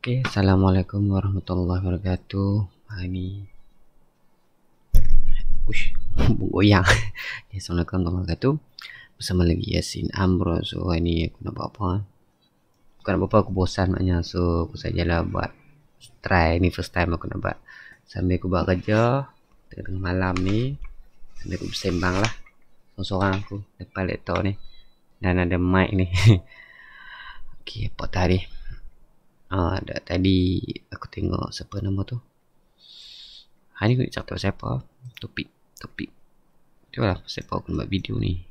Okay, Assalamualaikum warahmatullahi wabarakatuh Hari Ush, goyang okay, ya, Assalamualaikum warahmatullahi wabarakatuh Bersama lagi Yasin Amro So, hari ni aku nak buat apa eh? Bukan apa-apa, aku bosan maknanya So, aku sajalah buat Try, ni first time aku nak buat Sambil aku buat kerja Tengah-tengah malam ni Sambil aku bersembang lah Seorang-seorang aku Depan laptop ni Dan ada mic ni Okay, apa tarikh Ah, ha, tadi aku tengok siapa nama tu. Hari ni aku nak cakap siapa. Topik. Topik. Tengok siapa aku nak buat video ni.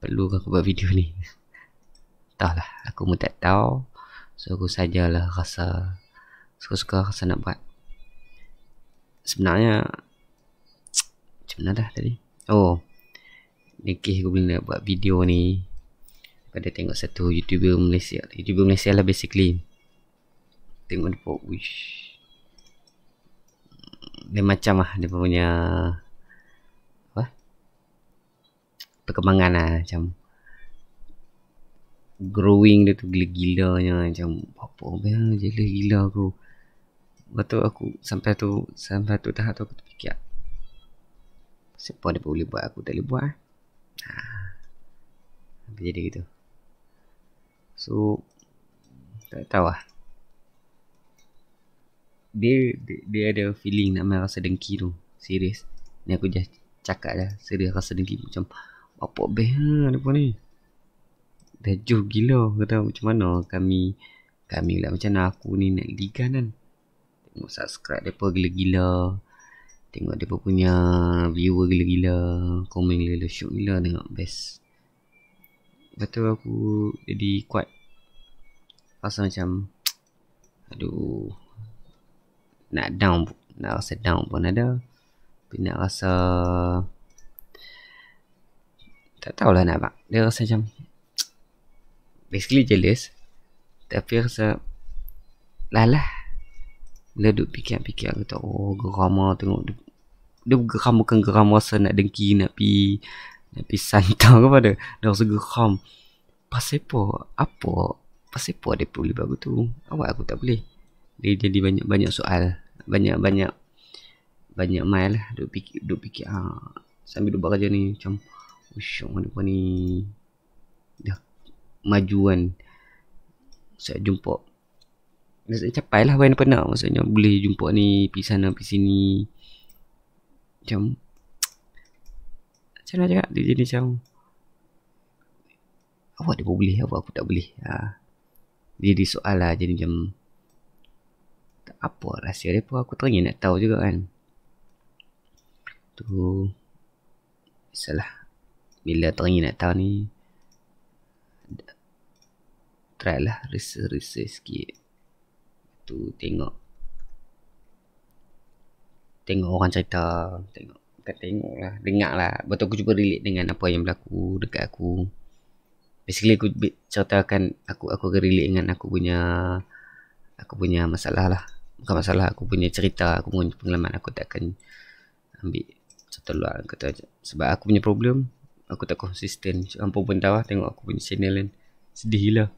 Perlu aku buat video ni. Tahu Aku pun tak tahu. So aku sajalah rasa. Suka-suka rasa nak buat. Sebenarnya. Macam mana dah tadi? Oh. Nekih aku boleh nak buat video ni pada tengok satu YouTuber Malaysia. YouTuber Malaysia lah basically. Tengok dia pun. Wish. Hmm, dia macam lah. Dia punya. Apa? Perkembangan lah. Macam. Growing dia tu gila-gilanya. Macam. Apa pun. Jelah gila aku. Lepas tu aku. Sampai tu. Sampai tu tahap tu aku terfikir. Siapa dia boleh buat. Aku tak boleh buat. Ha. Jadi gitu. So tak tahu lah. Dia, dia, dia ada feeling nak main rasa dengki tu. Serius. Ni aku just cakap dah. Serius rasa dengki macam apa beh ni pun ni. Dah juh gila tahu macam mana kami kami lah macam mana aku ni nak liga kan. Tengok subscribe depa gila-gila. Tengok depa punya viewer gila-gila, komen gila-gila, syok gila tengok best. Lepas tu aku jadi kuat pasal macam Aduh Nak down Nak rasa down pun ada Tapi nak rasa Tak tahulah nak bak Dia rasa macam Basically jealous Tapi rasa lah, lah Bila duduk fikir-fikir Aku tahu Oh geram lah tengok Dia, dia geram bukan geram rasa nak dengki Nak pergi tapi santau kepada Dah rasa geram Pasal apa? Apa? Pasal apa dia boleh buat aku tu? Awak aku tak boleh Dia jadi banyak-banyak soal Banyak-banyak Banyak mail lah Duk fikir, duk fikir ha. Sambil duk buat kerja ni Macam Usyuk mana pun ni Dah Majuan Saya jumpa Saya capai lah Bagaimana pernah Maksudnya boleh jumpa ni Pergi sana, pergi sini Macam macam mana cakap Dia jadi macam Awak dia boleh Awak aku tak boleh ha. Dia di soal lah Jadi macam Apa lah rahsia dia pun Aku tanya nak tahu juga kan Tu salah. Bila tanya nak tahu ni Try lah Research-research sikit Tu tengok Tengok orang cerita Tengok bukan tengok lah Dengar lah Betul aku cuba relate dengan apa yang berlaku dekat aku Basically aku ceritakan Aku aku akan relate dengan aku punya Aku punya masalah lah Bukan masalah aku punya cerita Aku punya pengalaman aku tak akan Ambil cerita luar tak Sebab aku punya problem Aku tak konsisten Apa pun tahu lah tengok aku punya channel kan Sedih lah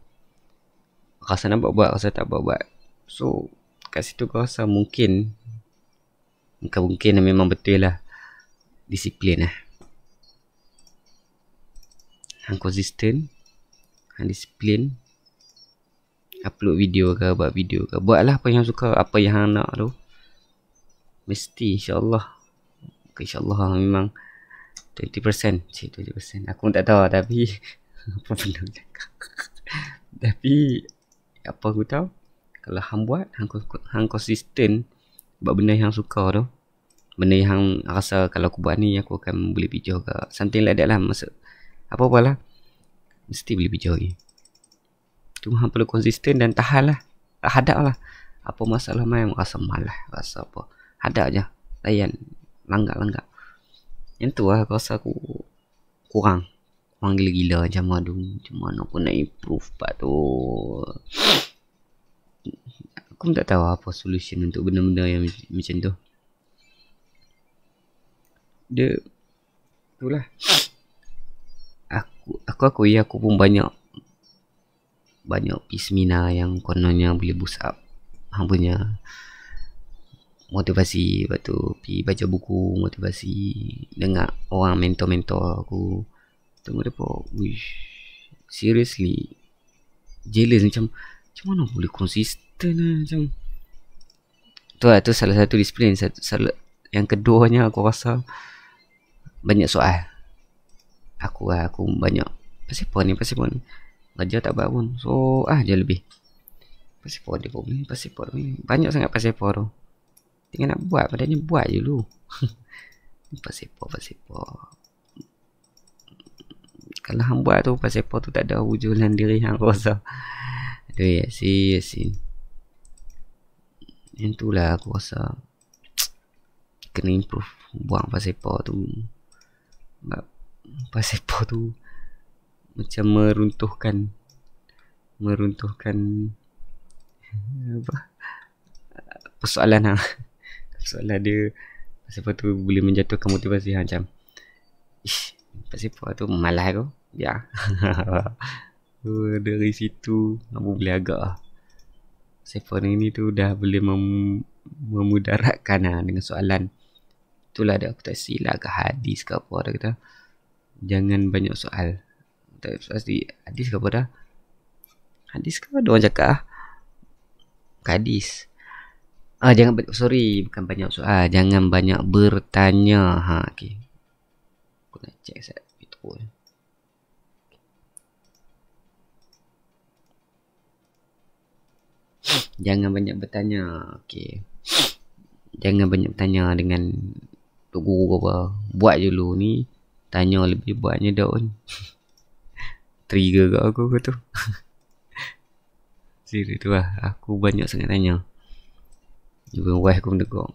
Rasa nak buat-buat Rasa tak buat-buat So kat situ aku rasa mungkin Mungkin mungkin lah memang betul lah disiplin lah. Hang consistent. Hang disiplin. Upload video ke buat video ke. Buatlah apa yang suka. Apa yang hang nak tu. Mesti insya Allah, Okay, Allah memang 30%, Cik 30%. Aku tak tahu tapi. apa benda cakap. tapi. Apa aku tahu. Kalau hang buat. Hang, hang consistent. Buat benda yang suka tu benda yang rasa kalau aku buat ni aku akan boleh bijak ke something like that lah masa apa pula? mesti boleh bijak lagi cuma hang perlu konsisten dan tahan lah hadap lah apa masalah main rasa malah rasa apa hadap je layan langgak-langgak yang tu lah aku rasa aku kurang kurang gila-gila macam mana tu macam mana aku nak improve part tu aku tak tahu apa solution untuk benda-benda yang macam tu dia itulah aku aku aku ya aku pun banyak banyak pismina yang kononnya boleh boost up hang punya motivasi lepas pi baca buku motivasi dengar orang mentor-mentor aku tunggu depa wish seriously jealous macam macam mana boleh konsisten lah macam tu lah tu salah satu disiplin satu, salah, yang keduanya aku rasa banyak soal aku lah aku banyak pasal apa ni pasal apa ni kerja tak bangun so ah je lebih pasal apa dia ni pasal apa ni banyak sangat pasal apa tu tinggal nak buat padanya buat je dulu pasal apa pasal apa kalau hang buat tu pasal apa tu tak ada wujudan diri hang rasa aduh ya si ya si entulah aku rasa kena improve buang pasal apa tu sebab pasipo tu Macam meruntuhkan Meruntuhkan Apa Persoalan lah Persoalan dia pasipo tu boleh menjatuhkan motivasi lah, macam Ish Pasal tu malah tu Ya yeah. Oh, dari situ kamu boleh agak lah Sefon ini tu dah boleh mem- memudaratkan lah dengan soalan itulah dia aku tak silap ke hadis ke apa dah kata jangan banyak soal tak pasti hadis ke apa dah hadis ke ada orang cakap ah hadis ah jangan sorry bukan banyak soal ah, jangan banyak bertanya ha okey aku nak check sat itu pun Jangan banyak bertanya Okay Jangan banyak bertanya dengan Tok Guru ke apa Buat je dulu ni Tanya lebih buatnya daun Trigger ke aku ke tu Serius tu lah Aku banyak sangat tanya Even wife aku mendegong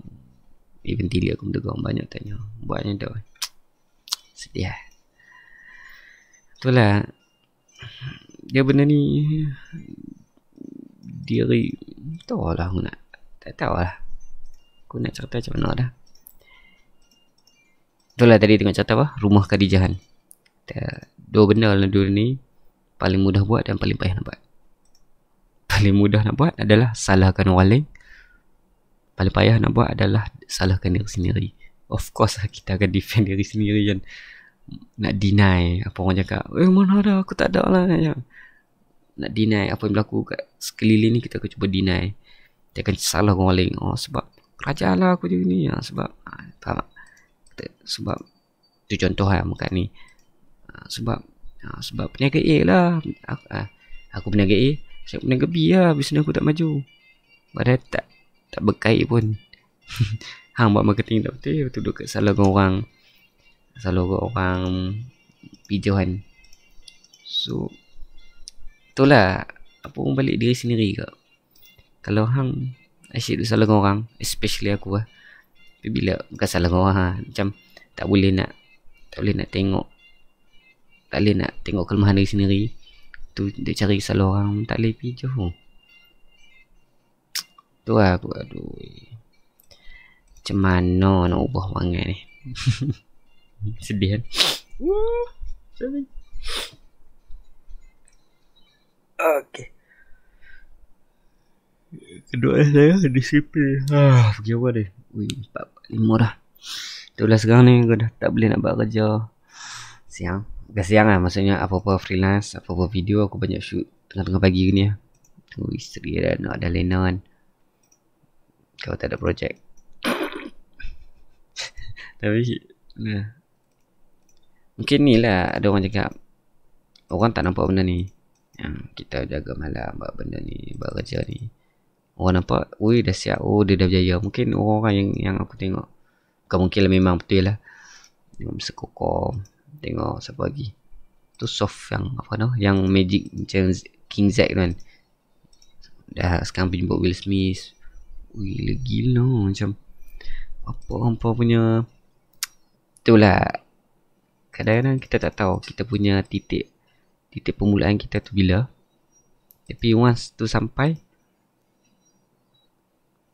Even tili aku mendegong Banyak tanya Buatnya daun Sedih lah Itulah Dia benda ni Diri Tahu lah aku nak Tak tahu lah Aku nak cerita macam mana dah Itulah tadi tengok catat apa Rumah Khadijahan Dua benda dalam dunia ni Paling mudah buat dan paling payah nak buat Paling mudah nak buat adalah Salahkan waling Paling payah nak buat adalah Salahkan diri sendiri Of course lah, kita akan defend diri sendiri kan Nak deny Apa orang cakap Eh mana ada aku tak ada lah Nak deny apa yang berlaku kat sekeliling ni Kita akan cuba deny Dia akan salah orang lain Oh sebab Kerajaan lah aku je ni ya, Sebab ah, Tak kata sebab tu contoh lah makan ni ah, sebab ah, sebab peniaga A lah aku, ah, aku peniaga A saya peniaga B lah bisnes aku tak maju padahal tak tak berkait pun hang buat marketing tak betul betul duduk kat salah orang salah orang orang pijauan so itulah apa pun balik diri sendiri kak kalau hang asyik duduk salah orang especially aku lah tapi bila bukan salah kau ha. Macam tak boleh nak tak boleh nak tengok tak boleh nak tengok kelemahan diri sendiri tu dia cari salah orang tak boleh pergi jauh tu lah aku aduh macam mana nak ubah wangan ni sedih kan kedua saya disiplin. Ha, ah, pergi apa dia? Ui, empat lima dah. Itulah sekarang ni gua dah tak boleh nak buat kerja. Siang. Bukan siang lah maksudnya apa-apa freelance, apa-apa video aku banyak shoot tengah-tengah pagi ni. Lah. Tu istri dan nak ada lena kan. Kau tak ada projek. Tapi nah. Mungkin ni lah ada orang cakap Orang tak nampak benda ni yang kita jaga malam buat benda ni buat kerja ni orang nampak Ui dah siap oh dia dah berjaya mungkin orang-orang yang yang aku tengok Bukan mungkin lah memang betul lah Tengok Mr. Coco Tengok siapa lagi Tu soft yang apa tu Yang magic macam King Zack tu kan Dah sekarang pergi jumpa Will Smith lagi no macam Apa hampa punya tu lah Kadang-kadang kita tak tahu kita punya titik Titik permulaan kita tu bila Tapi once tu sampai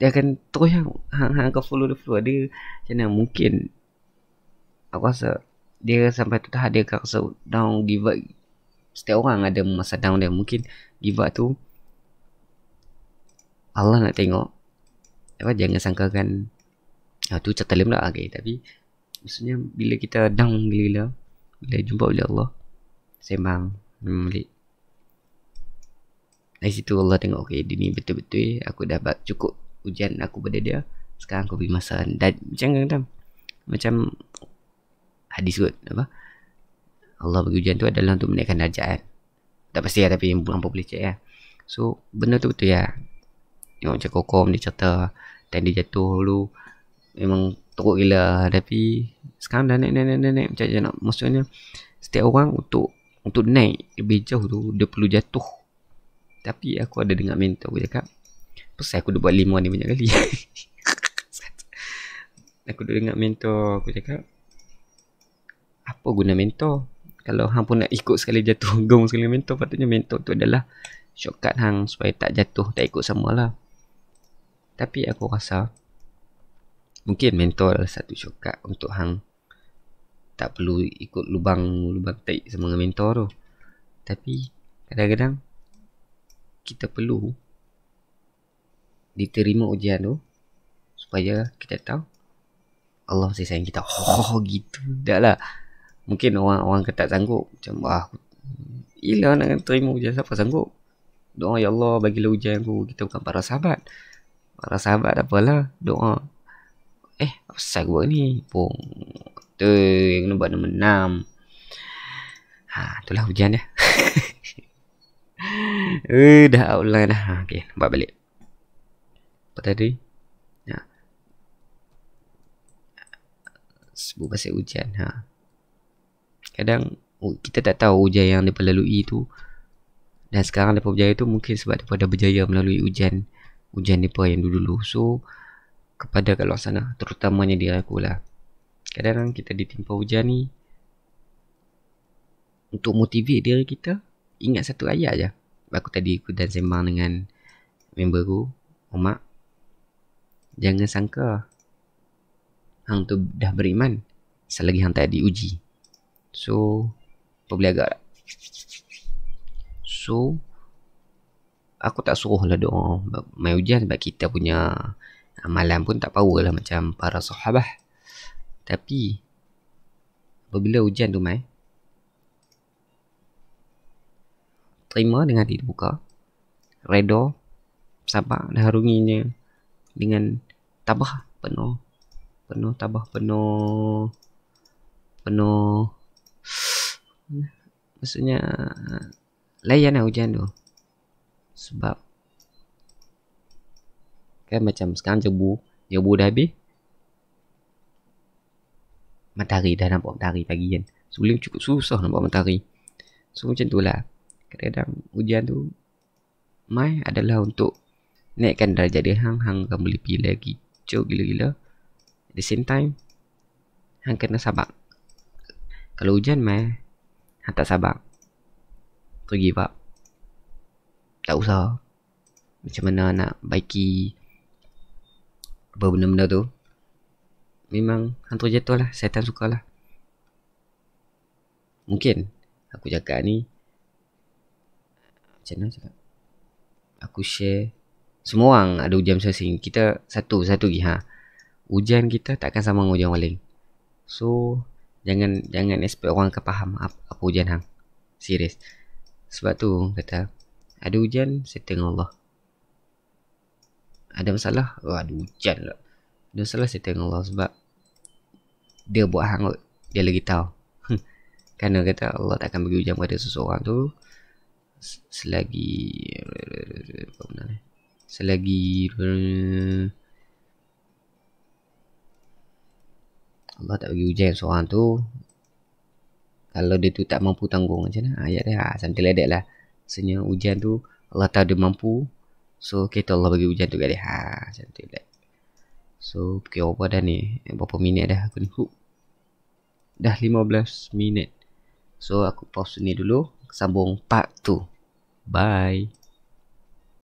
dia akan terus yang hang hang akan follow the flow dia macam mana mungkin aku rasa dia sampai tu tak dia akan rasa down give up setiap orang ada masa down dia mungkin give up tu Allah nak tengok apa jangan sangkakan ah, tu cerita lain pula ah, okay. tapi maksudnya bila kita down gila-gila bila jumpa oleh Allah sembang memelik dari situ Allah tengok okay, dia ni betul-betul aku dah cukup Hujan aku pada dia sekarang aku bagi masa dan macam kadang macam hadis kot apa Allah bagi hujan tu adalah untuk menaikkan darjat kan tak pasti ya tapi yang hampa boleh cek ya so benda tu betul ya yang macam kokom dia cerita dan dia jatuh dulu memang teruk gila tapi sekarang dah naik naik naik, naik. macam macam nak maksudnya setiap orang untuk untuk naik lebih jauh tu dia perlu jatuh tapi aku ada dengar mentor aku cakap Pasal aku dah buat lima ni banyak kali Aku dah dengar mentor Aku cakap Apa guna mentor Kalau hang pun nak ikut sekali jatuh Gong sekali mentor Patutnya mentor tu adalah Shortcut hang Supaya tak jatuh Tak ikut samalah Tapi aku rasa Mungkin mentor adalah satu shortcut Untuk hang Tak perlu ikut lubang Lubang taik sama dengan mentor tu Tapi Kadang-kadang Kita perlu diterima ujian tu supaya kita tahu Allah masih sayang kita oh gitu dah lah mungkin orang orang ketat sanggup macam wah ila nak terima ujian siapa sanggup doa ya Allah bagi bagilah ujian aku kita bukan para sahabat para sahabat apalah doa eh apa sah gua ni pun tu yang nombor enam enam ha itulah ujian dia eh dah online dah ha, okey buat balik tadi ya. sebut pasal ujian. ha. kadang oh, kita tak tahu ujian yang dia lalui tu dan sekarang dia berjaya itu mungkin sebab dia dah berjaya melalui ujian ujian dia yang dulu-dulu so kepada kat luar sana terutamanya diri aku lah kadang kita ditimpa ujian ni untuk motivate diri kita ingat satu ayat aja. aku tadi ikut dan sembang dengan member aku Omak Jangan sangka Hang tu dah beriman Selagi hang tak diuji So Apa boleh agak tak? So Aku tak suruh lah doa Main hujan sebab kita punya Amalan pun tak power lah macam para sahabah Tapi Apabila hujan tu main Terima dengan hati terbuka Redo Sabar dah harunginya dengan tabah penuh penuh tabah penuh penuh maksudnya layan lah hujan tu sebab kan macam sekarang jebu jebu dah habis matahari dah nampak matahari pagi kan sebelum cukup susah nampak matahari so macam tu lah kadang-kadang hujan tu mai adalah untuk Naikkan darjah dia Hang Hang akan boleh pergi lagi Cuk gila-gila At the same time Hang kena sabak. Kalau hujan mai Hang tak sabak. Tu give up Tak usah Macam mana nak baiki Apa benda-benda tu Memang hang tu je tu lah Syaitan suka lah Mungkin Aku jaga ni Macam mana cakap Aku share semua orang ada hujan masing-masing Kita satu Satu lagi ha. Hujan kita takkan sama dengan ujian orang lain So Jangan Jangan expect orang akan faham Apa, apa ujian hang Serius Sebab tu Kata Ada hujan, Saya Allah Ada masalah oh, Ada hujan lah Ada masalah Saya Allah Sebab Dia buat hang Dia lagi tahu hmm. Kerana kata Allah takkan bagi hujan kepada seseorang tu Selagi Apa benar ni selagi Allah tak bagi hujan seorang tu kalau dia tu tak mampu tanggung macam mana ah, ayat dia ha, something like lah maksudnya ujian tu Allah tak ada mampu so kita Allah bagi hujan tu kat dia ha, something like so pergi okay, apa dah ni eh, berapa minit dah aku ni Hup. dah 15 minit so aku pause ni dulu sambung part tu. bye